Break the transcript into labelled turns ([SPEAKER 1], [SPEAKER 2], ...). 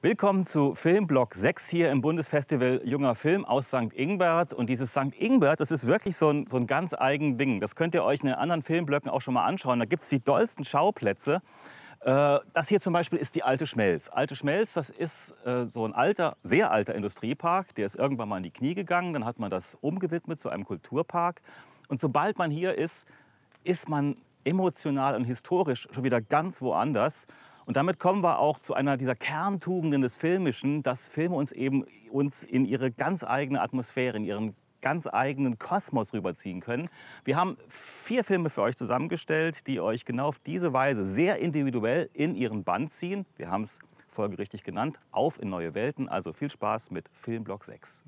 [SPEAKER 1] Willkommen zu Filmblock 6 hier im Bundesfestival Junger Film aus St. Ingbert. Und dieses St. Ingbert, das ist wirklich so ein, so ein ganz eigen Ding. Das könnt ihr euch in den anderen Filmblöcken auch schon mal anschauen. Da gibt es die dollsten Schauplätze. Äh, das hier zum Beispiel ist die Alte Schmelz. Alte Schmelz, das ist äh, so ein alter, sehr alter Industriepark. Der ist irgendwann mal in die Knie gegangen. Dann hat man das umgewidmet zu einem Kulturpark. Und sobald man hier ist, ist man emotional und historisch schon wieder ganz woanders. Und damit kommen wir auch zu einer dieser Kerntugenden des Filmischen, dass Filme uns eben uns in ihre ganz eigene Atmosphäre, in ihren ganz eigenen Kosmos rüberziehen können. Wir haben vier Filme für euch zusammengestellt, die euch genau auf diese Weise sehr individuell in ihren Band ziehen. Wir haben es folgerichtig genannt, auf in neue Welten. Also viel Spaß mit Filmblock 6.